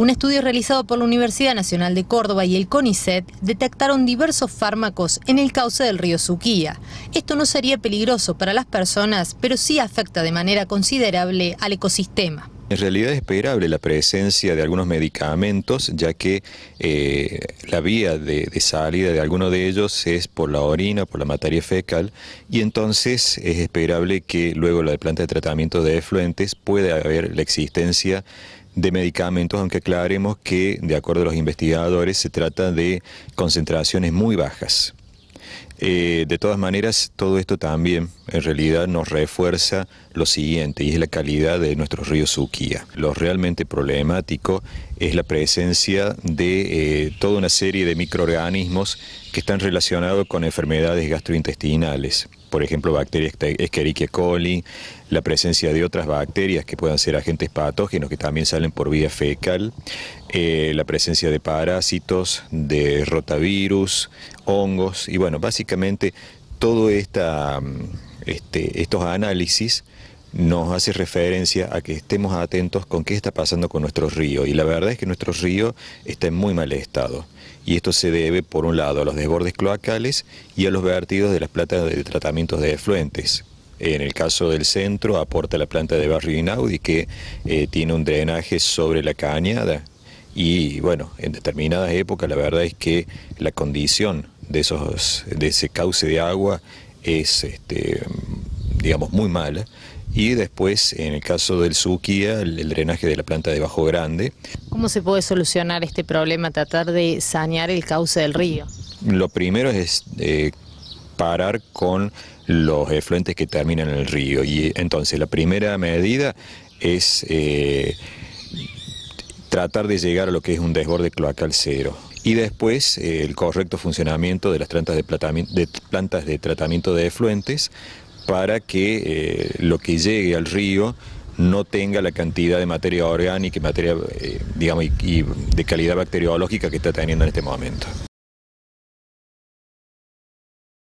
Un estudio realizado por la Universidad Nacional de Córdoba y el CONICET detectaron diversos fármacos en el cauce del río Suquía. Esto no sería peligroso para las personas, pero sí afecta de manera considerable al ecosistema. En realidad es esperable la presencia de algunos medicamentos, ya que eh, la vía de, de, salida de alguno de ellos es por la orina, por la materia fecal, y entonces es esperable que luego la planta de tratamiento de efluentes pueda haber la existencia de medicamentos, aunque aclaremos que, de acuerdo a los investigadores, se trata de concentraciones muy bajas. Eh, de todas maneras, todo esto también en realidad nos refuerza lo siguiente, y es la calidad de nuestro río Suquía. Lo realmente problemático es la presencia de eh, toda una serie de microorganismos que están relacionados con enfermedades gastrointestinales por ejemplo, bacterias Escherichia coli, la presencia de otras bacterias que puedan ser agentes patógenos que también salen por vía fecal, eh, la presencia de parásitos, de rotavirus, hongos, y bueno, básicamente todos mm, este, estos análisis nos hace referencia a que estemos atentos con qué está pasando con nuestro río. Y la verdad es que nuestro río está en muy mal estado. Y esto se debe, por un lado, a los desbordes cloacales y a los vertidos de las plantas de tratamientos de efluentes. En el caso del centro, aporta la planta de Barrio Inaudi, que eh, tiene un drenaje sobre la cañada. Y bueno, en determinadas épocas la verdad es que la condición de, esos, de ese cauce de agua es, este, digamos, muy mala y después, en el caso del Suquía, el, drenaje de la planta de Bajo Grande. ¿Cómo se puede solucionar este problema, tratar de sanear el cauce del río? Lo primero es eh, parar con los efluentes que terminan en el río. Y entonces la primera medida es eh, tratar de llegar a lo que es un desborde cloacal cero y después eh, el correcto funcionamiento de las plantas de tratamiento de efluentes para que eh, lo que llegue al río no tenga la cantidad de materia orgánica y materia, eh, digamos, y de calidad bacteriológica que está teniendo en este momento.